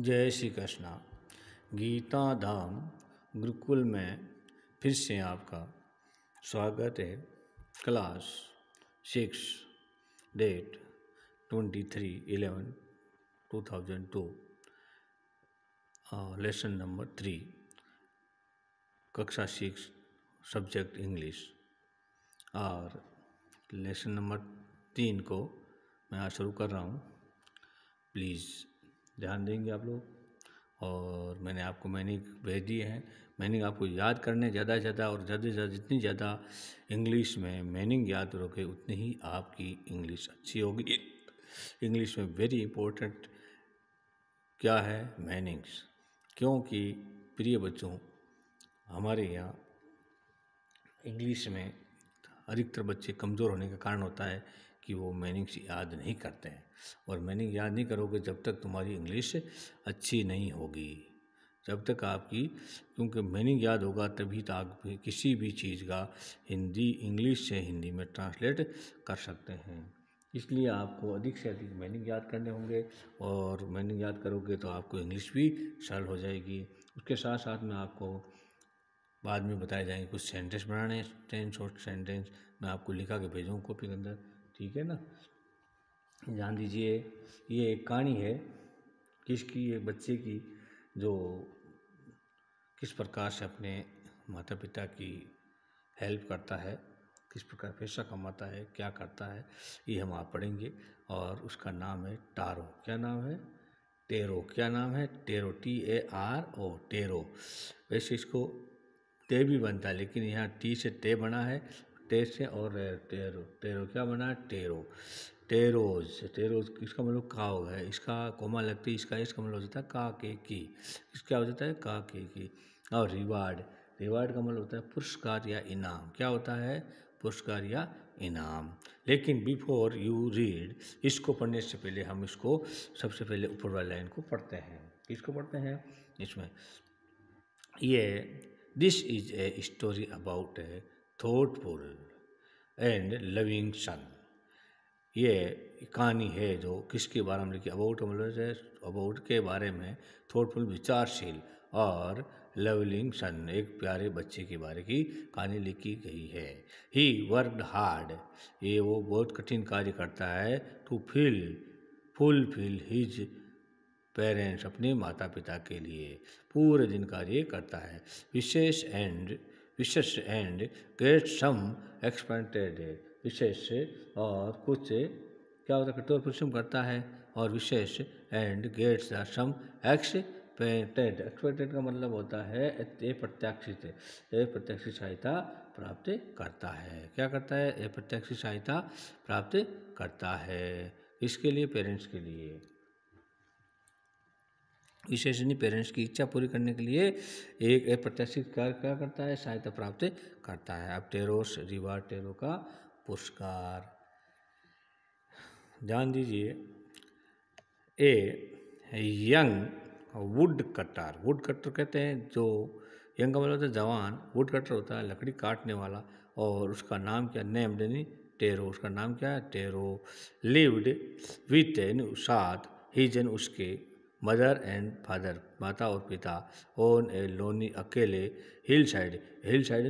जय श्री कृष्णा गीता धाम गुरुकुल में फिर से आपका स्वागत है class six date twenty three eleven two thousand two lesson number three कक्षा सिक्स सब्जेक्ट इंग्लिश और लेसन नंबर तीन को मैं आज शुरू कर रहा हूँ प्लीज़ ध्यान देंगे आप लोग और मैंने आपको मैनिक भेज दिए हैं मैनिंग आपको याद करने ज़्यादा से ज़्यादा और ज़्यादा से ज़्यादा जितनी ज़्यादा इंग्लिश में मैनिंग याद रखे उतनी ही आपकी इंग्लिश अच्छी होगी इंग्लिश में वेरी इम्पोर्टेंट क्या है मैनिंग्स क्योंकि प्रिय बच्चों हमारे यहाँ इंग्लिश में अधिकतर बच्चे कमज़ोर होने का कारण होता है कि वो मीनिंग याद नहीं करते हैं और मीनिंग याद नहीं करोगे जब तक तुम्हारी इंग्लिश अच्छी नहीं होगी जब तक आपकी क्योंकि मीनिंग याद होगा तभी तो आप किसी भी चीज़ का हिंदी इंग्लिश से हिंदी में ट्रांसलेट कर सकते हैं इसलिए आपको अधिक से अधिक मीनिंग याद करने होंगे और मीनिंग याद करोगे तो आपको इंग्लिश भी सरल हो जाएगी उसके साथ साथ में आपको बाद में बताए जाएंगे कुछ सेंटेंस बनाने टेंस और सेंटेंस मैं आपको लिखा के भेजूँ कॉपी के अंदर ठीक है ना जान दीजिए ये एक कहानी है किसकी एक बच्चे की जो किस प्रकार से अपने माता पिता की हेल्प करता है किस प्रकार पैसा कमाता है क्या करता है ये हम आप पढ़ेंगे और उसका नाम है टारो क्या नाम है टेरो क्या नाम है Taro T A R O Taro वैसे इसको टे भी बनता है लेकिन यहाँ टी से टे बना है तेज से और टेरो तेरो क्या बना टेरो टेरोज टेरोज इसका मतलब हो है इसका कोमा लगती है इसका इसका मतलब हो जाता है का के की इसका हो जाता है का के की और रिवार्ड रिवार्ड का मतलब होता है पुरस्कार या इनाम क्या होता है पुरस्कार या इनाम लेकिन बिफोर यू रीड इसको पढ़ने से पहले हम इसको सबसे पहले ऊपर वाली लाइन को पढ़ते हैं इसको पढ़ते हैं इसमें ये this is a story about a thoughtful and loving son ये कहानी है जो किसके बारे में लिखी अबाउट मतलब अबाउट के बारे में थॉटफुल विचारशील और लवलिंग सन एक प्यारे बच्चे के बारे की कहानी लिखी गई है ही वर्क हार्ड ये वो बहुत कठिन कार्य करता है to feel fulfil his parents अपने माता पिता के लिए पूरे दिन कार्य करता है विशेष एंड विशेष एंड ग्रेट सम एक्सपेंटेड विशेष और कुछ क्या होता है कठोर परिश्रम करता है और विशेष and gets the sum expected expected का मतलब होता है ए प्रत्याशित ए प्रत्याशित सहायता प्राप्त करता है क्या करता है ए प्रत्याशित सहायता प्राप्त करता है इसके लिए पेरेंट्स के लिए विशेषणीय पेरेंट्स की इच्छा पूरी करने के लिए एक अप्रत्याशित कार्य क्या करता है सहायता प्राप्त करता है अब टेरोस रिवार्ड टेरो का पुरस्कार ध्यान दीजिए a young woodcutter woodcutter कहते हैं जो यंग का मतलब होता है जवान वुड कटर होता है लकड़ी काटने वाला और उसका नाम क्या नेम यानी टेरो उसका नाम क्या है टेरो लिव्ड विथ एन साथ ही जन उसके मदर एंड फादर माता और पिता ओन ए लोनी अकेले हिल साइड हिल साइड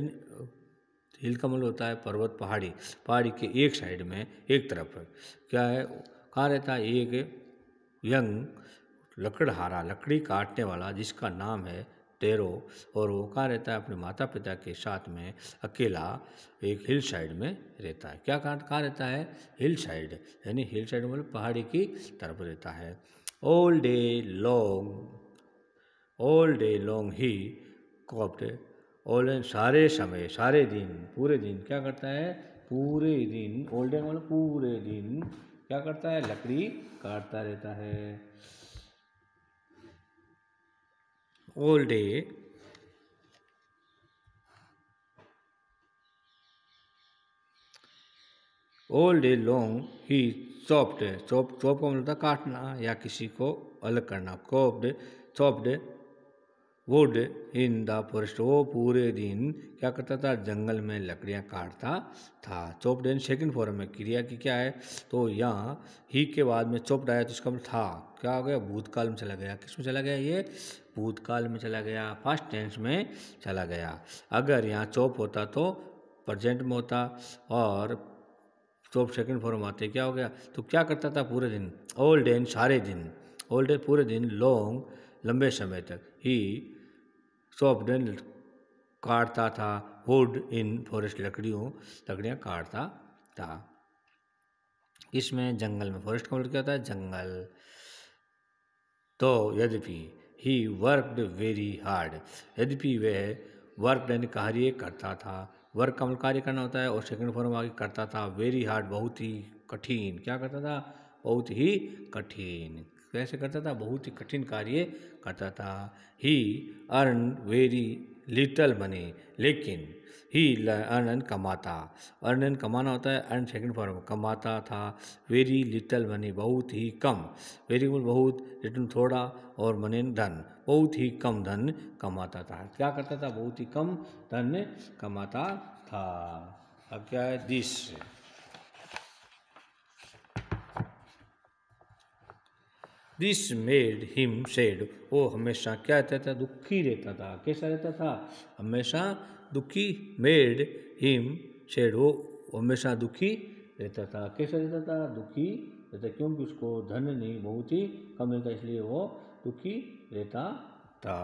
हिल का मतलब होता है पर्वत पहाड़ी पहाड़ी के एक साइड में एक तरफ क्या है कहाँ रहता है एक यंग लकड़हारा लकड़ी काटने वाला जिसका नाम है टेरो और वो कहाँ रहता है अपने माता पिता के साथ में अकेला एक हिल साइड में रहता है क्या कहाँ रहता है हिल साइड यानी हिल साइड मतलब पहाड़ी की तरफ रहता है All day long, all day long he copped, all day, सारे समय सारे दिन पूरे दिन क्या करता है पूरे दिन all day मतलब पूरे दिन क्या करता है लकड़ी काटता रहता है all day all day long he chopped chop chop का मतलब काटना या किसी को अलग करना chopped chopped wood in the forest वो पूरे दिन क्या करता था जंगल में लकड़ियाँ काटता था चौपड इन सेकेंड फॉर्म में क्रिया की क्या है तो यहाँ ही के बाद में चौपड आया तो इसका मतलब था क्या हो गया भूतकाल में चला गया किस में चला गया ये भूतकाल में चला गया फर्स्ट टेंस में चला गया अगर यहाँ चौप होता तो प्रजेंट में होता और तो अब सेकंड फॉर्म आते क्या हो गया तो क्या करता था पूरे दिन ओल्ड एन सारे दिन ओल्ड एन पूरे दिन लॉन्ग लंबे समय तक ही सॉफ्ट डेन काटता था वुड इन फॉरेस्ट लकड़ियों लकड़ियाँ काटता था इसमें जंगल में फॉरेस्ट का मतलब क्या होता है जंगल तो यद्यपि ही वर्कड वेरी हार्ड यद्यपि वह वर्क डेन कार्य करता था वर्क का कार्य करना होता है और सेकंड फॉर्म आगे करता था वेरी हार्ड बहुत ही कठिन क्या करता था बहुत ही कठिन कैसे करता था बहुत ही कठिन कार्य करता था he earn very little money लेकिन ही अर्न एंड कमाता अर्न एंड कमाना होता है अर्न सेकंड फॉर्म कमाता था वेरी लिटल मनी बहुत ही कम वेरी बहुत रिटर्न थोड़ा और मनी धन बहुत ही कम धन कमाता था क्या करता था बहुत ही कम धन कमाता था अब क्या है this this made him sad वो हमेशा क्या रहता था दुखी रहता था कैसा रहता था हमेशा दुखी मेड हिम सेड वो हमेशा दुखी रहता था कैसा रहता था दुखी रहता क्योंकि उसको धन नहीं बहुत ही कम रहता इसलिए वो दुखी रहता था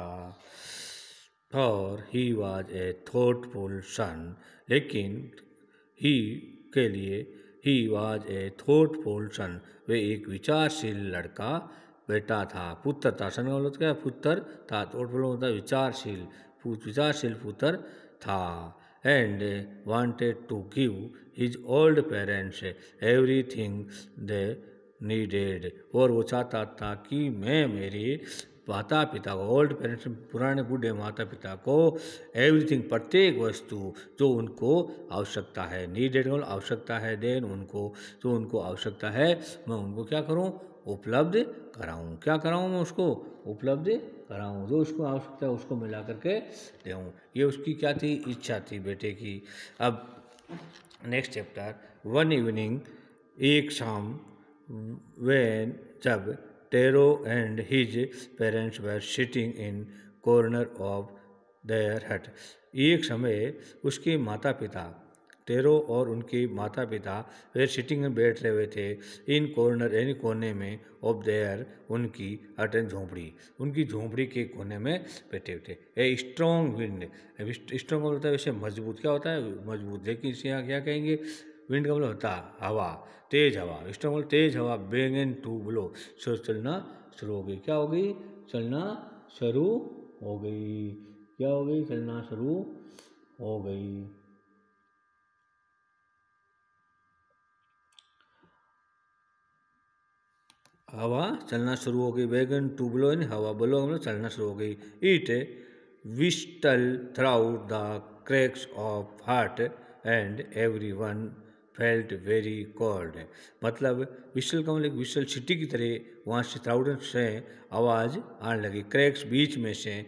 और ही वॉज ए थॉटफुल सन लेकिन ही के लिए ही वॉज ए थॉटफुल सन वे एक विचारशील लड़का बेटा था पुत्र था सन का क्या पुत्र था तो बोलो होता विचारशील विचारशील पुत्र था and wanted to give his old parents everything they needed और वो चाहता था कि मैं मेरे माता पिता को ओल्ड पेरेंट्स पुराने बूढ़े माता पिता को एवरीथिंग प्रत्येक वस्तु जो उनको आवश्यकता है नीडेड आवश्यकता है देन उनको जो उनको आवश्यकता है मैं उनको क्या करूं उपलब्ध कराऊँ क्या कराऊँ मैं उसको उपलब्ध कराऊँ जो उसको आवश्यकता है उसको मिला करके दूँ ये उसकी क्या थी इच्छा थी बेटे की अब नेक्स्ट चैप्टर वन इवनिंग एक शाम वेन जब Taro and his parents were sitting in corner of their hut एक समय उसके माता पिता टेरो और उनके माता पिता वे सिटिंग में बैठ रहे हुए थे इन कॉर्नर यानी कोने में ऑफ देयर उनकी अटन झोंपड़ी उनकी झोंपड़ी के कोने में बैठे हुए थे ए स्ट्रॉन्ग विंड स्ट्रॉन्ग होता है वैसे मजबूत क्या होता है मजबूत लेकिन इसे यहाँ क्या कहेंगे विंड का मतलब होता हवा तेज हवा स्ट्रॉन्ग तेज हवा बेंग एंड टू ब्लो सो चलना शुरू हो गई क्या हो गई चलना शुरू हो गई क्या हो गई चलना शुरू हो गई हवा चलना शुरू हो गई वैगन टू ब्लो यानी हवा ब्लो हम लोग चलना शुरू हो गई it whistle through the cracks of heart and every one felt very cold मतलब विस्टल का मतलब विस्टल सिटी की तरह वहाँ से थ्राउट से आवाज़ आने लगी क्रैक्स बीच में से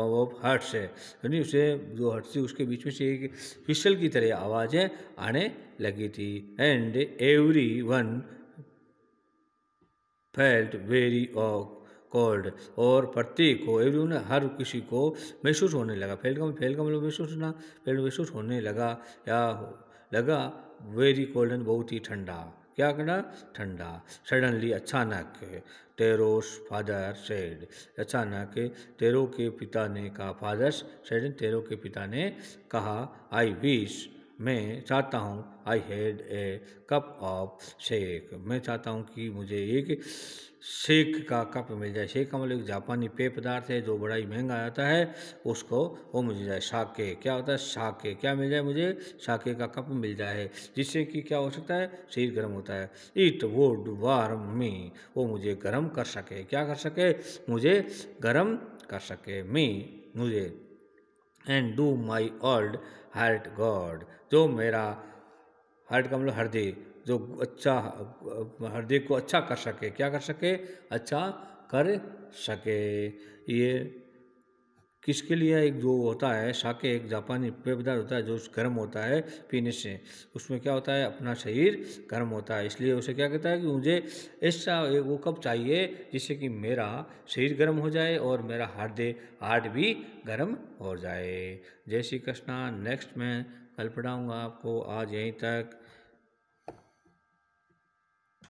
ऑफ हार्ट से यानी उसे जो हर्ट्स थी उसके बीच में से एक फिसल की तरह आवाज़ें आने लगी थी and every one felt very और कोल्ड और प्रत्येक को एवरीवन हर किसी को महसूस होने लगा फेल का फेल मतलब, का मतलब महसूस होना फेल महसूस होने लगा या लगा वेरी कोल्ड एंड बहुत ही ठंडा क्या करना ठंडा सडनली अचानक टेरोस फादर सेड अचानक टेरो के पिता ने कहा फादर सेड टेरो के पिता ने कहा आई विश मैं चाहता हूँ I had a cup of shake मैं चाहता हूँ कि मुझे एक शेक का कप मिल जाए शेक का मतलब एक जापानी पेय पदार्थ है जो बड़ा ही महंगा आता है उसको वो मुझे जाए शाके क्या होता है शाके क्या मिल जाए मुझे शाके का कप मिल जाए जिससे कि क्या हो सकता है शरीर गर्म होता है इट वुड वार्म मी वो मुझे गर्म कर सके क्या कर सके मुझे गर्म कर सके मी मुझे and do my old heart good जो मेरा हार्ट का मतलब हृदय जो अच्छा हृदय को अच्छा कर सके क्या कर सके अच्छा कर सके ये किसके लिए एक जो होता है साके एक जापानी पेय पदार्थ होता है जो गर्म होता है पीने से उसमें क्या होता है अपना शरीर गर्म होता है इसलिए उसे क्या कहता है कि मुझे ऐसा वो कप चाहिए जिससे कि मेरा शरीर गर्म हो जाए और मेरा हृदय हार्ट भी गर्म हो जाए जय श्री कृष्णा नेक्स्ट मैं कल पढ़ाऊँगा आपको आज यहीं तक